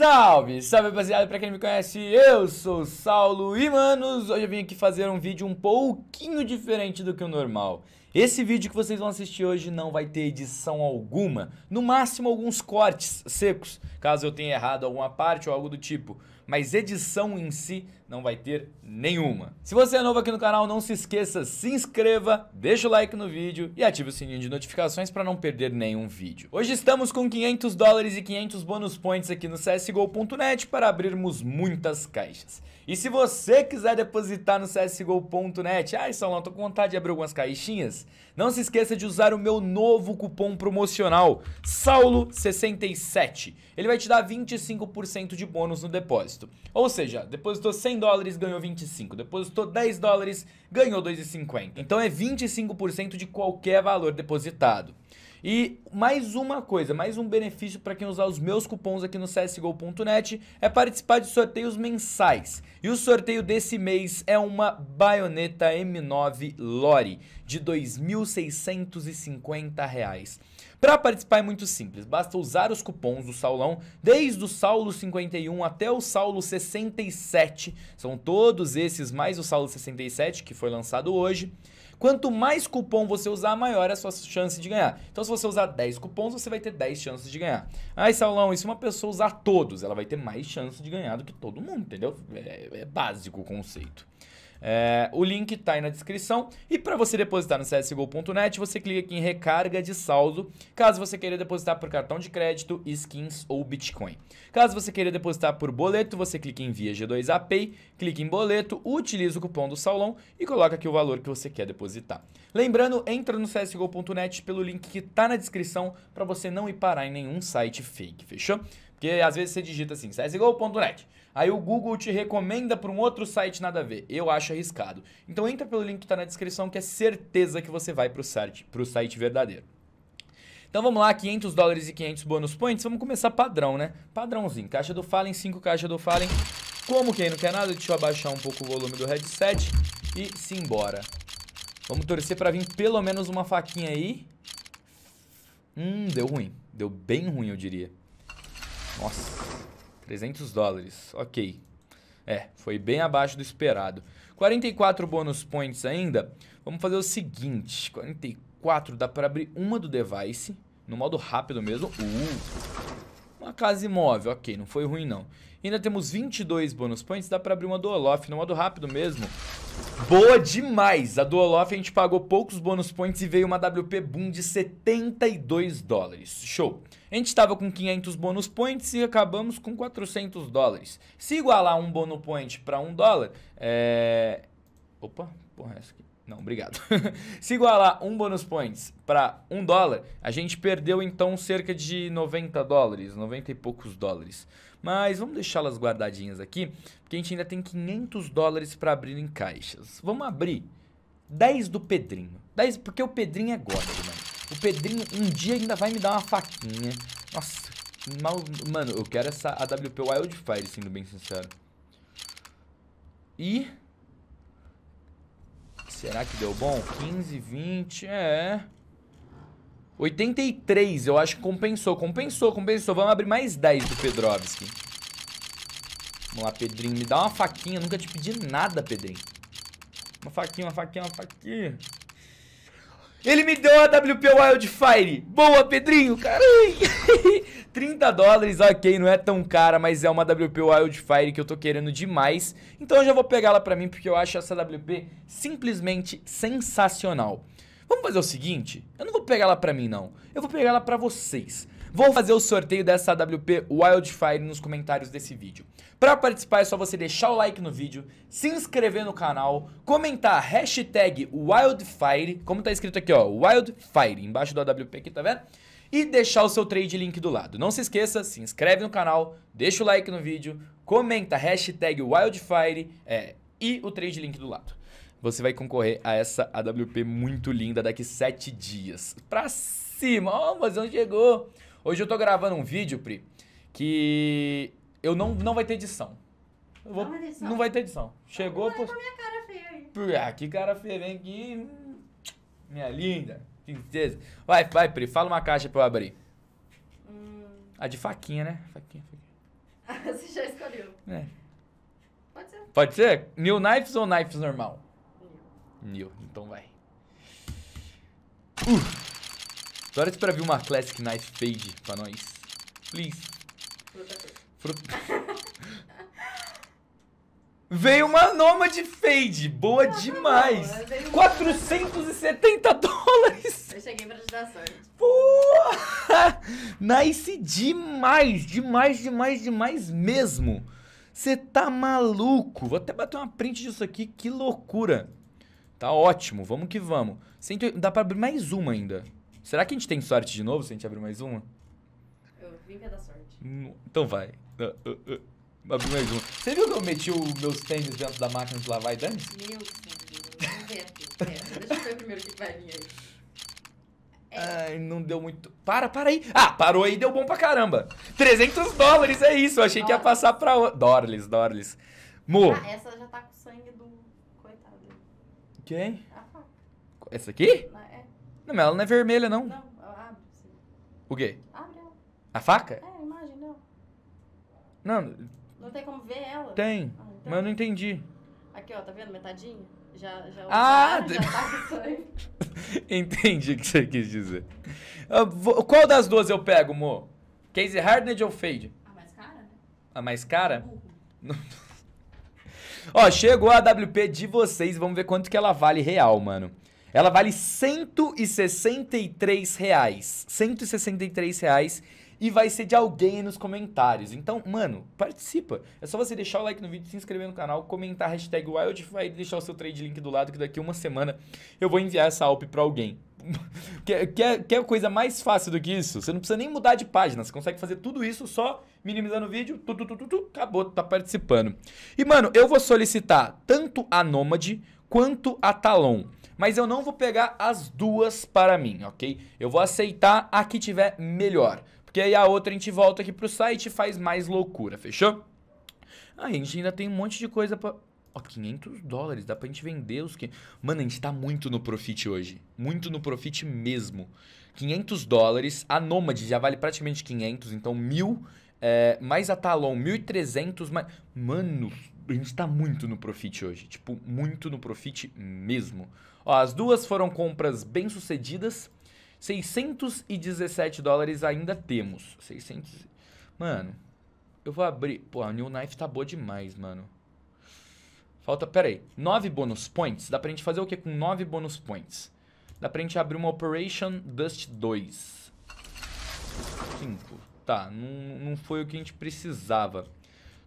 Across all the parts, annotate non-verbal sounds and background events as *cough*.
Salve, salve rapaziada, pra quem não me conhece, eu sou o Saulo e manos, hoje eu vim aqui fazer um vídeo um pouquinho diferente do que o normal. Esse vídeo que vocês vão assistir hoje não vai ter edição alguma, no máximo alguns cortes secos, caso eu tenha errado alguma parte ou algo do tipo mas edição em si não vai ter nenhuma. Se você é novo aqui no canal, não se esqueça, se inscreva, deixa o like no vídeo e ative o sininho de notificações para não perder nenhum vídeo. Hoje estamos com 500 dólares e 500 bônus points aqui no CSGO.net para abrirmos muitas caixas. E se você quiser depositar no CSGO.net, ai, Salão, tô com vontade de abrir algumas caixinhas, não se esqueça de usar o meu novo cupom promocional, Saulo67. Ele vai te dar 25% de bônus no depósito depósito. Ou seja, depositou 100 dólares, ganhou 25. Depositou 10 dólares, ganhou 2,50. Então é 25% de qualquer valor depositado. E mais uma coisa, mais um benefício para quem usar os meus cupons aqui no csgo.net é participar de sorteios mensais. E o sorteio desse mês é uma baioneta M9 Lore de R$ 2.650. Para participar é muito simples, basta usar os cupons do Saulão, desde o Saulo 51 até o Saulo 67. São todos esses mais o Saulo 67 que foi lançado hoje. Quanto mais cupom você usar, maior é a sua chance de ganhar. Então, se você usar 10 cupons, você vai ter 10 chances de ganhar. Ai, Saulão, e se uma pessoa usar todos, ela vai ter mais chance de ganhar do que todo mundo, entendeu? É, é básico o conceito. É, o link está aí na descrição. E para você depositar no csgo.net, você clica aqui em recarga de saldo, caso você queira depositar por cartão de crédito, skins ou Bitcoin. Caso você queira depositar por boleto, você clica em Via G2A Pay, clica em boleto, utiliza o cupom do Saulon e coloca aqui o valor que você quer depositar. Lembrando, entra no csgo.net pelo link que está na descrição para você não ir parar em nenhum site fake, fechou? Porque às vezes você digita assim, csgo.net. Aí o Google te recomenda para um outro site nada a ver. Eu acho arriscado. Então entra pelo link que está na descrição que é certeza que você vai para o site, pro site verdadeiro. Então vamos lá, 500 dólares e 500 bônus points. Vamos começar padrão, né? Padrãozinho. Caixa do Fallen, 5 caixa do Fallen. Como quem não quer nada, deixa eu abaixar um pouco o volume do headset e simbora. Vamos torcer para vir pelo menos uma faquinha aí. Hum, deu ruim. Deu bem ruim, eu diria. Nossa. 300 dólares, ok. É, foi bem abaixo do esperado. 44 bônus points ainda. Vamos fazer o seguinte, 44 dá para abrir uma do device, no modo rápido mesmo. Uh, uma casa imóvel, ok, não foi ruim não. ainda temos 22 bônus points, dá pra abrir uma do Olof no modo rápido mesmo. Boa demais! A do Olof a gente pagou poucos bônus points e veio uma WP Boom de 72 dólares. Show! A gente estava com 500 bônus points e acabamos com 400 dólares. Se igualar um bônus point para um dólar, é... Opa, porra, essa aqui. Não, obrigado. *laughs* Se igualar um bônus points para um dólar, a gente perdeu então cerca de 90 dólares, 90 e poucos dólares. Mas vamos deixá-las guardadinhas aqui, porque a gente ainda tem 500 dólares para abrir em caixas. Vamos abrir 10 do Pedrinho. 10 porque o Pedrinho é gordo, mano. Né? O Pedrinho um dia ainda vai me dar uma faquinha. Nossa, mal, mano, eu quero essa AWP Wildfire, sendo bem sincero. E Será que deu bom? 15, 20, é... 83, eu acho que compensou, compensou, compensou. Vamos abrir mais 10 do Pedrovski. Vamos lá, Pedrinho, me dá uma faquinha. Eu nunca te pedi nada, Pedrinho. Uma faquinha, uma faquinha, uma faquinha. Ele me deu a WP Wildfire. Boa, Pedrinho, caralho. *laughs* 30 dólares, ok, não é tão cara, mas é uma WP Wildfire que eu tô querendo demais. Então eu já vou pegar ela pra mim, porque eu acho essa WP simplesmente sensacional. Vamos fazer o seguinte, eu não vou pegar ela pra mim, não. Eu vou pegar ela pra vocês. Vou fazer o sorteio dessa AWP Wildfire nos comentários desse vídeo. Para participar é só você deixar o like no vídeo, se inscrever no canal, comentar hashtag Wildfire, como tá escrito aqui ó, Wildfire, embaixo do AWP aqui, tá vendo? E deixar o seu trade link do lado. Não se esqueça, se inscreve no canal, deixa o like no vídeo, comenta hashtag Wildfire é, e o trade link do lado você vai concorrer a essa AWP muito linda daqui 7 dias. Pra cima! Ó, oh, o mozão chegou! Hoje eu tô gravando um vídeo, Pri, que eu não, não vai ter edição. Vou, não, edição. não vai ter edição. Chegou. Pô, post... minha cara feia aí. Ah, que cara feia, vem aqui. Hum, minha linda, princesa. Vai, vai, Pri, fala uma caixa pra eu abrir. Hum. A de faquinha, né? Faquinha, faquinha. *laughs* Você já escolheu. É. Pode ser. Pode ser? New Knives ou Knives normal? New. New, então vai. Uh. Torce espera é vir uma Classic Nice Fade pra nós. Please. Fruta. *laughs* Veio uma de Fade. Boa ah, demais. Não, 470 dólares. Eu cheguei pra te dar sorte. Porra! *laughs* Nice demais. Demais, demais, demais mesmo. Você tá maluco. Vou até bater uma print disso aqui. Que loucura. Tá ótimo. Vamos que vamos. Dá pra abrir mais uma ainda. Será que a gente tem sorte de novo se a gente abrir mais uma? Eu vim pra dar sorte. Hum, então vai. Uh, uh, uh. Abri mais uma. Você viu que eu meti os meus tênis dentro da máquina de lavar e dane? Meu Deus, vamos ver aqui. Deixa eu ver primeiro o que vai vir aí. É. Ai, não deu muito. Para, para aí. Ah, parou aí, deu bom pra caramba. 300 dólares, é isso. Eu achei que ia passar pra. o- Dólares, dólares. Mo. Ah, essa já tá com sangue do. Coitado. Quem? A faca. Tá. Essa aqui? Não, não, mas ela não é vermelha, não. Não, ela abre. Sim. O quê? Abre ela. A faca? É, a imagem, não. Não. Não tem como ver ela? Tem, ah, então. mas eu não entendi. Aqui, ó, tá vendo? Metadinha. Já, já ah, usaram, já tá *laughs* entendi o que você quis dizer. Ah, vou, qual das duas eu pego, Mo? Case Hardened ou Fade? A mais cara, né? A mais cara? Uhum. *laughs* Ó, chegou a AWP de vocês. Vamos ver quanto que ela vale real, mano. Ela vale 163 reais. 163 reais e vai ser de alguém nos comentários. Então, mano, participa. É só você deixar o like no vídeo, se inscrever no canal, comentar a hashtag WildFire e deixar o seu trade link do lado, que daqui uma semana eu vou enviar essa alp pra alguém. *laughs* quer, quer, quer coisa mais fácil do que isso? Você não precisa nem mudar de página, você consegue fazer tudo isso só minimizando o vídeo, tu, tu, tu, tu, tu, acabou, tá participando. E, mano, eu vou solicitar tanto a Nômade quanto a Talon mas eu não vou pegar as duas para mim, ok? Eu vou aceitar a que tiver melhor, porque aí a outra a gente volta aqui pro site e faz mais loucura, fechou? Aí ah, a gente ainda tem um monte de coisa pra... Ó, 500 dólares, dá pra gente vender os... Que... Mano, a gente tá muito no profit hoje. Muito no profit mesmo. 500 dólares, a Nômade já vale praticamente 500, então 1.000, é, mais a Talon, 1.300, mais... Mano, a gente tá muito no profit hoje. Tipo, muito no profit mesmo. Ó, as duas foram compras bem-sucedidas. 617 dólares ainda temos. 600. Mano, eu vou abrir. Pô, a New Knife tá boa demais, mano. Falta, peraí, 9 bônus points. Dá pra gente fazer o que com 9 bônus points? Dá pra gente abrir uma Operation Dust 2. 5. Tá, não, não foi o que a gente precisava.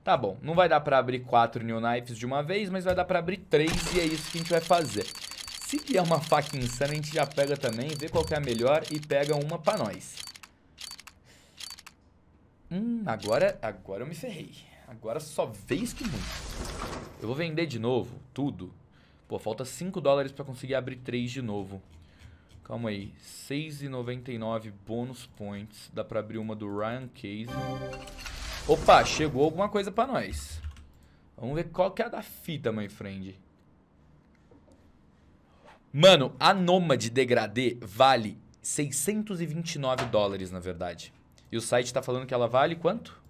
Tá bom, não vai dar pra abrir 4 New Knives de uma vez, mas vai dar pra abrir 3 e é isso que a gente vai fazer. Se vier é uma faca insana, a gente já pega também, vê qual que é a melhor e pega uma pra nós. Hum, agora, agora eu me ferrei. Agora só vez que muito. Eu vou vender de novo, tudo. Pô, falta 5 dólares pra conseguir abrir 3 de novo. Calma aí. 6,99 bônus points. Dá pra abrir uma do Ryan Case. Opa, chegou alguma coisa pra nós. Vamos ver qual que é a da fita, my friend. Mano, a Nomad Degradê vale 629 dólares, na verdade. E o site tá falando que ela vale quanto?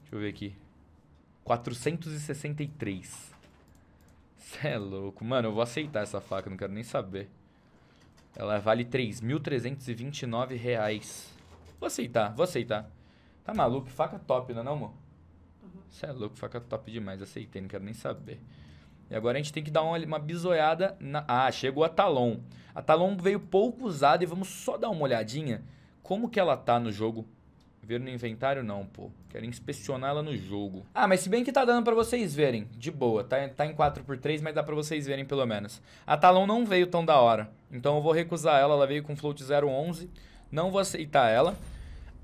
Deixa eu ver aqui. 463. Cê é louco. Mano, eu vou aceitar essa faca, não quero nem saber. Ela vale 3.329 reais. Vou aceitar, vou aceitar. Tá maluco? Faca top, não é não, amor? Uhum. Cê é louco, faca top demais. Aceitei, não quero nem saber. E agora a gente tem que dar uma, uma bisoiada na... Ah, chegou a Talon. A Talon veio pouco usada e vamos só dar uma olhadinha como que ela tá no jogo. Ver no inventário não, pô. Quero inspecionar ela no jogo. Ah, mas se bem que tá dando pra vocês verem. De boa. Tá, tá em 4x3, mas dá pra vocês verem pelo menos. A Talon não veio tão da hora. Então eu vou recusar ela. Ela veio com float 011. Não vou aceitar ela.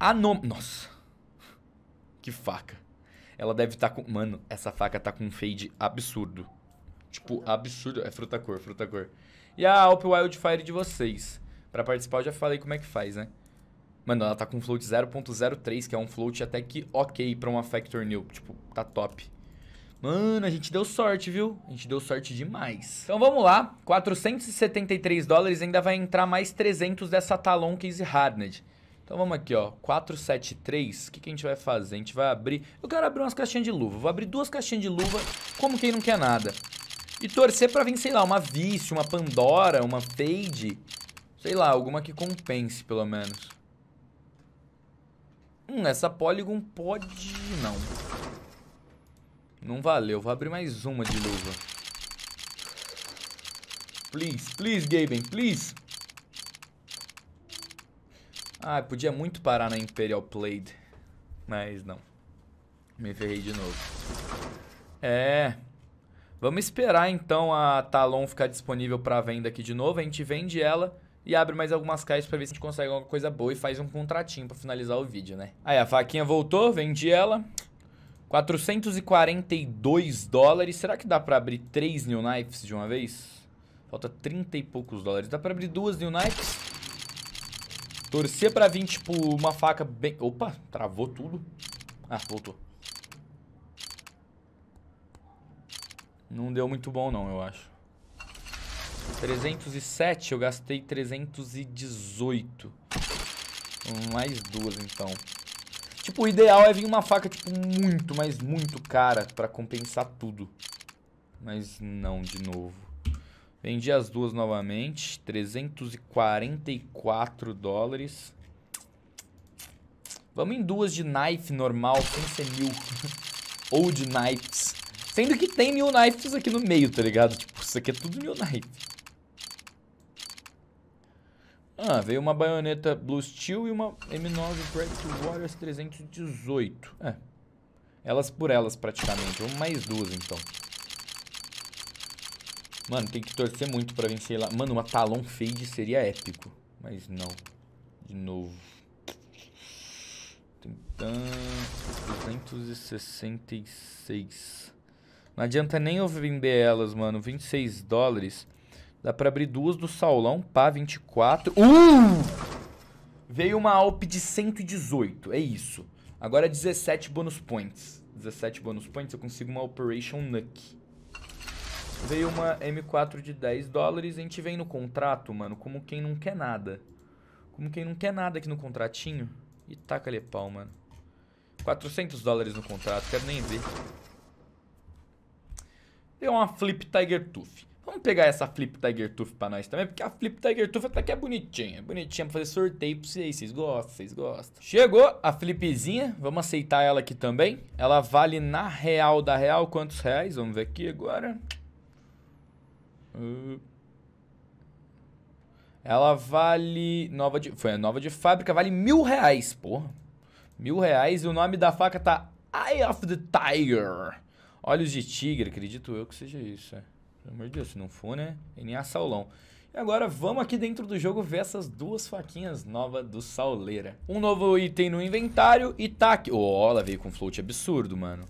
A Nom... Nossa. Que faca. Ela deve estar tá com... Mano, essa faca tá com um fade absurdo. Tipo, absurdo. É fruta cor, fruta cor. E a Alp Wildfire de vocês. Pra participar, eu já falei como é que faz, né? Mano, ela tá com float 0.03, que é um float até que ok pra uma Factor New. Tipo, tá top. Mano, a gente deu sorte, viu? A gente deu sorte demais. Então vamos lá. 473 dólares, ainda vai entrar mais 300 dessa Talon Case Hardened. Então vamos aqui, ó. 473. O que, que a gente vai fazer? A gente vai abrir... Eu quero abrir umas caixinhas de luva. Vou abrir duas caixinhas de luva, como quem não quer nada. E torcer para vir, sei lá, uma Vice, uma Pandora, uma Fade. Sei lá, alguma que compense, pelo menos. Hum, essa Polygon pode... não. Não valeu, vou abrir mais uma de luva. Please, please, Gaben, please. Ah, podia muito parar na Imperial Blade. Mas não. Me ferrei de novo. É... Vamos esperar então a Talon ficar disponível para venda aqui de novo. A gente vende ela e abre mais algumas caixas para ver se a gente consegue alguma coisa boa e faz um contratinho para finalizar o vídeo, né? Aí a faquinha voltou, vendi ela. 442 dólares. Será que dá para abrir 3 new knives de uma vez? Falta 30 e poucos dólares. Dá para abrir duas new knives? Torcer para vir, tipo, uma faca bem... Opa, travou tudo. Ah, voltou. Não deu muito bom não, eu acho. 307, eu gastei 318. Mais duas, então. Tipo, o ideal é vir uma faca, tipo, muito, mas muito cara pra compensar tudo. Mas não, de novo. Vendi as duas novamente. 344 dólares. Vamos em duas de knife normal, sem ser mil. *laughs* Ou de knives. Sendo que tem mil knives aqui no meio, tá ligado? Tipo, isso aqui é tudo mil knife. Ah, veio uma baioneta Blue Steel e uma M9 Practice Warriors 318. É. Elas por elas, praticamente. Vamos mais duas, então. Mano, tem que torcer muito pra vencer lá. Mano, uma Talon Fade seria épico. Mas não. De novo. Tentando... 266. Não adianta nem eu vender elas, mano. 26 dólares. Dá pra abrir duas do Saulão. Pá, 24. Uh! Veio uma Alp de 118. É isso. Agora 17 é bônus points. 17 bônus points, eu consigo uma Operation Nuck. Veio uma M4 de 10 dólares. A gente vem no contrato, mano, como quem não quer nada. Como quem não quer nada aqui no contratinho. E taca-lhe pau, mano. 400 dólares no contrato, quero nem ver pegar uma Flip Tiger Tooth. Vamos pegar essa Flip Tiger Tooth pra nós também, porque a Flip Tiger Tooth até que é bonitinha. Bonitinha pra fazer sorteio pra vocês. Vocês gostam, vocês gostam. Chegou a Flipzinha, vamos aceitar ela aqui também. Ela vale na real da real quantos reais? Vamos ver aqui agora. Uh. Ela vale... Nova de... Foi a nova de fábrica, vale mil reais, porra. Mil reais e o nome da faca tá Eye of the Tiger. Olhos de tigre, acredito eu que seja isso. É. Pelo amor de Deus, se não for, né? E nem a Saulão. E agora vamos aqui dentro do jogo ver essas duas faquinhas novas do Sauleira. Um novo item no inventário e tá aqui. Oh, ela veio com float absurdo, mano.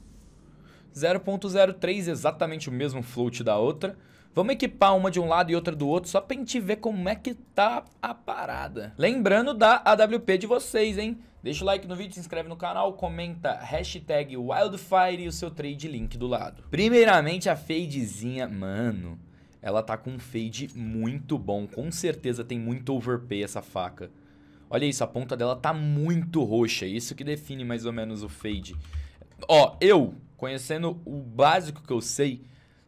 0.03, exatamente o mesmo float da outra. Vamos equipar uma de um lado e outra do outro, só pra gente ver como é que tá a parada. Lembrando da AWP de vocês, hein? Deixa o like no vídeo, se inscreve no canal, comenta hashtag Wildfire e o seu trade link do lado. Primeiramente, a fadezinha, mano, ela tá com um fade muito bom. Com certeza tem muito overpay essa faca. Olha isso, a ponta dela tá muito roxa. Isso que define mais ou menos o fade. Ó, eu, conhecendo o básico que eu sei,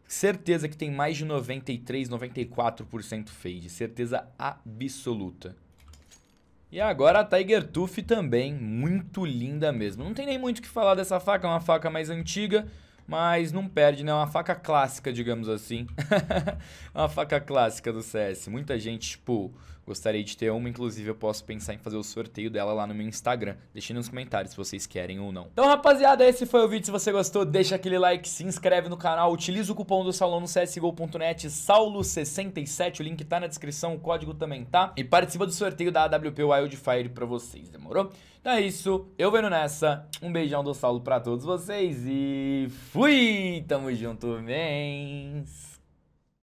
Certeza que tem mais de 93, 94% fade. Certeza absoluta. E agora a Tiger Tooth também, muito linda mesmo. Não tem nem muito o que falar dessa faca, é uma faca mais antiga mas não perde, né? É uma faca clássica, digamos assim. *laughs* É uma faca clássica do CS. Muita gente, tipo, gostaria de ter uma, inclusive eu posso pensar em fazer o sorteio dela lá no meu Instagram. Deixe nos comentários se vocês querem ou não. Então, rapaziada, esse foi o vídeo. Se você gostou, deixa aquele like, se inscreve no canal, utiliza o cupom do Saulo no csgo.net, saulo67, o link tá na descrição, o código também tá. E participa do sorteio da AWP Wildfire pra vocês, demorou? Então é isso, eu vendo nessa, um beijão do Saulo pra todos vocês e... Fui, tamo junto, mens.